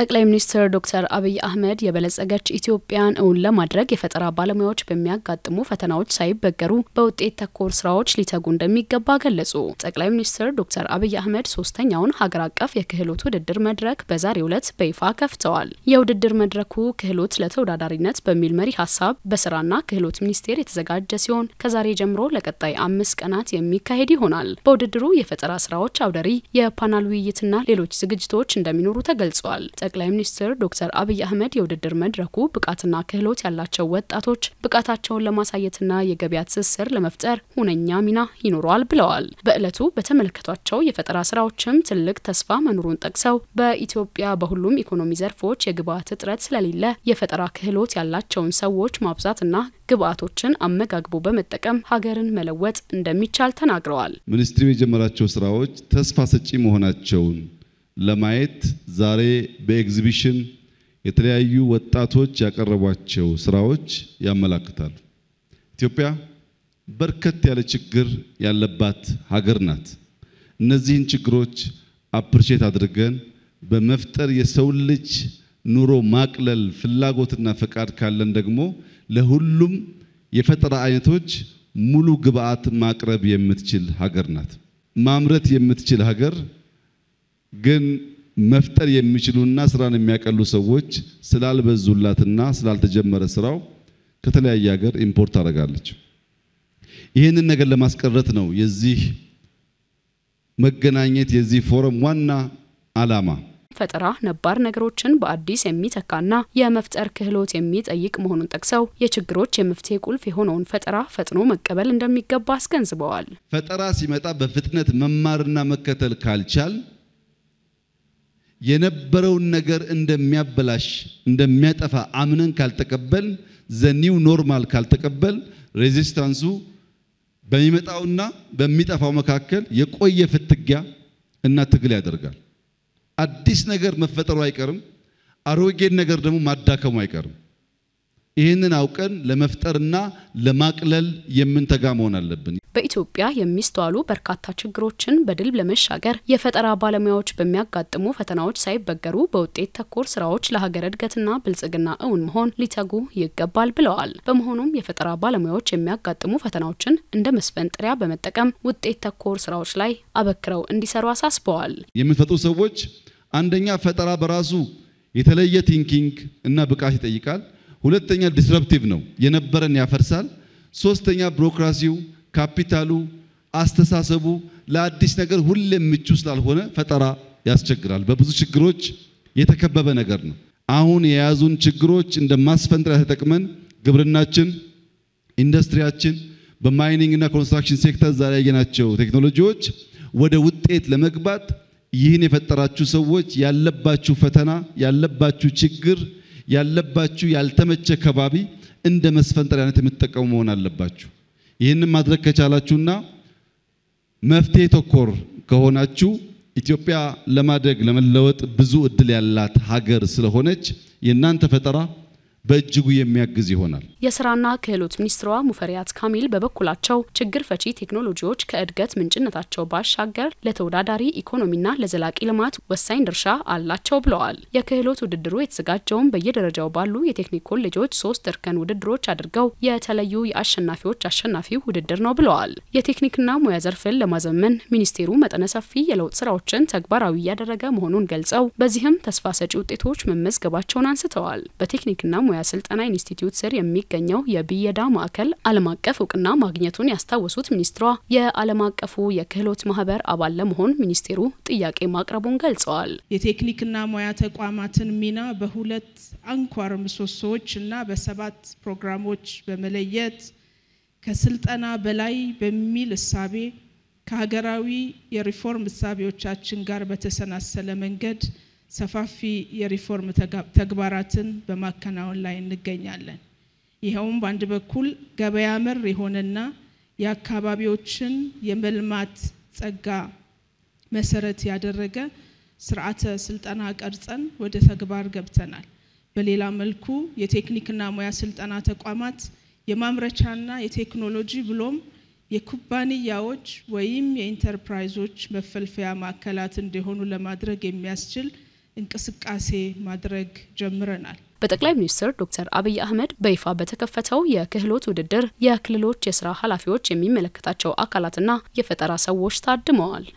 ጠቅላይ ሚኒስትር ዶክተር አብይ አህመድ የበለጸገች ኢትዮጵያን እውን ለማድረግ የፈጠራ ባለሙያዎች በሚያጋጥሙ ፈተናዎች ሳይበገሩ በውጤት ተኮር ስራዎች ሊተጉ እንደሚገባ ገለጹ። ጠቅላይ ሚኒስትር ዶክተር አብይ አህመድ ሶስተኛውን ሀገር አቀፍ የክህሎት ውድድር መድረክ በዛሬው ዕለት በይፋ ከፍተዋል። የውድድር መድረኩ ክህሎት ለተወዳዳሪነት በሚል መሪ ሀሳብ በስራና ክህሎት ሚኒስቴር የተዘጋጀ ሲሆን ከዛሬ ጀምሮ ለቀጣይ አምስት ቀናት የሚካሄድ ይሆናል። በውድድሩ የፈጠራ ስራዎች አውደሪ፣ የፓናል ውይይትና ሌሎች ዝግጅቶች እንደሚኖሩ ተገልጿል። ጠቅላይ ሚኒስትር ዶክተር አብይ አህመድ የውድድር መድረኩ ብቃትና ክህሎት ያላቸው ወጣቶች ብቃታቸውን ለማሳየትና የገበያ ትስስር ለመፍጠር ሁነኛ ሚና ይኖረዋል ብለዋል። በዕለቱ በተመለከቷቸው የፈጠራ ስራዎችም ትልቅ ተስፋ መኖሩን ጠቅሰው በኢትዮጵያ በሁሉም ኢኮኖሚ ዘርፎች የግብዓት እጥረት ስለሌለ የፈጠራ ክህሎት ያላቸውን ሰዎች ማብዛትና ግብአቶችን አመጋግቦ በመጠቀም ሀገርን መለወጥ እንደሚቻል ተናግረዋል። ሚኒስትሩ የጀመራቸው ስራዎች ተስፋ ሰጪ መሆናቸውን ለማየት ዛሬ በኤግዚቢሽን የተለያዩ ወጣቶች ያቀረቧቸው ስራዎች ያመላክታሉ። ኢትዮጵያ በርከት ያለ ችግር ያለባት ሀገር ናት። እነዚህን ችግሮች አፕርሼት አድርገን በመፍጠር የሰው ልጅ ኑሮ ማቅለል ፍላጎትና ፈቃድ ካለን ደግሞ ለሁሉም የፈጠራ አይነቶች ሙሉ ግብአት ማቅረብ የምትችል ሀገር ናት። ማምረት የምትችል ሀገር ግን መፍጠር የሚችሉና ስራን የሚያቀሉ ሰዎች ስላልበዙላትና ስላልተጀመረ ስራው ከተለያየ ሀገር ኢምፖርት ታደርጋለች። ይህንን ነገር ለማስቀረት ነው የዚህ መገናኘት የዚህ ፎረም ዋና ዓላማ። ፈጠራ ነባር ነገሮችን በአዲስ የሚተካና የመፍጠር ክህሎት የሚጠይቅ መሆኑን ጠቅሰው የችግሮች የመፍትሄ ቁልፍ የሆነውን ፈጠራ ፈጥኖ መቀበል እንደሚገባ አስገንዝበዋል። ፈጠራ ሲመጣ በፍጥነት መማርና መከተል ካልቻል የነበረውን ነገር እንደሚያበላሽ እንደሚያጠፋ አምነን ካልተቀበል ዘኒው ኖርማል ካልተቀበል ሬዚስታንሱ በሚመጣውና በሚጠፋው መካከል የቆየ ፍትጊያ እና ትግል ያደርጋል። አዲስ ነገር መፈጠሩ አይቀርም። አሮጌን ነገር ደግሞ ማዳከሙ አይቀርም። ይህንን አውቀን ለመፍጠርና ለማቅለል የምንተጋ መሆን አለብን። በኢትዮጵያ የሚስተዋሉ በርካታ ችግሮችን በድል ለመሻገር የፈጠራ ባለሙያዎች በሚያጋጥሙ ፈተናዎች ሳይበገሩ በውጤት ተኮር ስራዎች ለሀገር እድገትና ብልጽግና እውን መሆን ሊተጉ ይገባል ብለዋል። በመሆኑም የፈጠራ ባለሙያዎች የሚያጋጥሙ ፈተናዎችን እንደ መስፈንጠሪያ በመጠቀም ውጤት ተኮር ስራዎች ላይ አበክረው እንዲሰሩ አሳስበዋል። የምትፈጥሩ ሰዎች አንደኛ ፈጠራ በራሱ የተለየ ቲንኪንግ እና ብቃት ይጠይቃል። ሁለተኛ ዲስረፕቲቭ ነው፣ የነበረን ያፈርሳል። ሶስተኛ ቢሮክራሲው፣ ካፒታሉ፣ አስተሳሰቡ ለአዲስ ነገር ሁሌም ምቹ ስላልሆነ ፈጠራ ያስቸግራል። በብዙ ችግሮች የተከበበ ነገር ነው። አሁን የያዙን ችግሮች እንደ ማስፈንጠሪያ ተጠቅመን ግብርናችን፣ ኢንዱስትሪያችን በማይኒንግ እና ኮንስትራክሽን ሴክተር ዛሬ ያየናቸው ቴክኖሎጂዎች ወደ ውጤት ለመግባት ይህን የፈጠራችሁ ሰዎች ያለባችሁ ፈተና ያለባችሁ ችግር ያለባችሁ ያልተመቸ ከባቢ እንደ መስፈንጠሪያነት የምትጠቀሙ መሆን አለባችሁ። ይህንን ማድረግ ከቻላችሁና መፍትሄ ተኮር ከሆናችሁ ኢትዮጵያ ለማደግ ለመለወጥ ብዙ እድል ያላት ሀገር ስለሆነች የእናንተ ፈጠራ በእጅጉ የሚያግዝ ይሆናል። የስራና ክህሎት ሚኒስትሯ ሙፈሪያት ካሚል በበኩላቸው ችግር ፈቺ ቴክኖሎጂዎች ከእድገት ምንጭነታቸው ባሻገር ለተወዳዳሪ ኢኮኖሚና ለዘላቂ ልማት ወሳኝ ድርሻ አላቸው ብለዋል። የክህሎት ውድድሩ የተዘጋጀውም በየደረጃው ባሉ የቴክኒክ ኮሌጆች ሶስት እርከን ውድድሮች አድርገው የተለዩ የአሸናፊዎች አሸናፊ ውድድር ነው ብለዋል። የቴክኒክና ሙያ ዘርፍን ለማዘመን ሚኒስቴሩ መጠነ ሰፊ የለውጥ ስራዎችን ተግባራዊ እያደረገ መሆኑን ገልጸው በዚህም ተስፋ ሰጪ ውጤቶች መመዝገባቸውን አንስተዋል። በቴክኒክና ሙያ የሙያ ስልጠና ኢንስቲትዩት ስር የሚገኘው የብየዳ ማዕከል ዓለም አቀፍ እውቅና ማግኘቱን ያስታወሱት ሚኒስትሯ የዓለም አቀፉ የክህሎት ማህበር አባል ለመሆን ሚኒስቴሩ ጥያቄ ማቅረቡን ገልጸዋል። የቴክኒክና ሙያ ተቋማትን ሚና በሁለት አንኳር ምሰሶዎች እና በሰባት ፕሮግራሞች በመለየት ከስልጠና በላይ በሚል እሳቤ ከሀገራዊ የሪፎርም እሳቤዎቻችን ጋር በተሰናሰለ መንገድ ሰፋፊ የሪፎርም ተግባራትን በማከናወን ላይ እንገኛለን። ይኸውም በአንድ በኩል ገበያ መር የሆነና የአካባቢዎችን የመልማት ጸጋ መሰረት ያደረገ ስርዓተ ስልጠና ቀርጸን ወደ ተግባር ገብተናል። በሌላ መልኩ የቴክኒክና ሙያ ስልጠና ተቋማት የማምረቻና የቴክኖሎጂ ብሎም የኩባንያዎች ወይም የኢንተርፕራይዞች መፈልፈያ ማዕከላት እንዲሆኑ ለማድረግ የሚያስችል እንቅስቃሴ ማድረግ ጀምረናል። በጠቅላይ ሚኒስትር ዶክተር አብይ አህመድ በይፋ በተከፈተው የክህሎት ውድድር የክልሎች የስራ ኃላፊዎች የሚመለከታቸው አካላትና የፈጠራ ሰዎች ታድመዋል።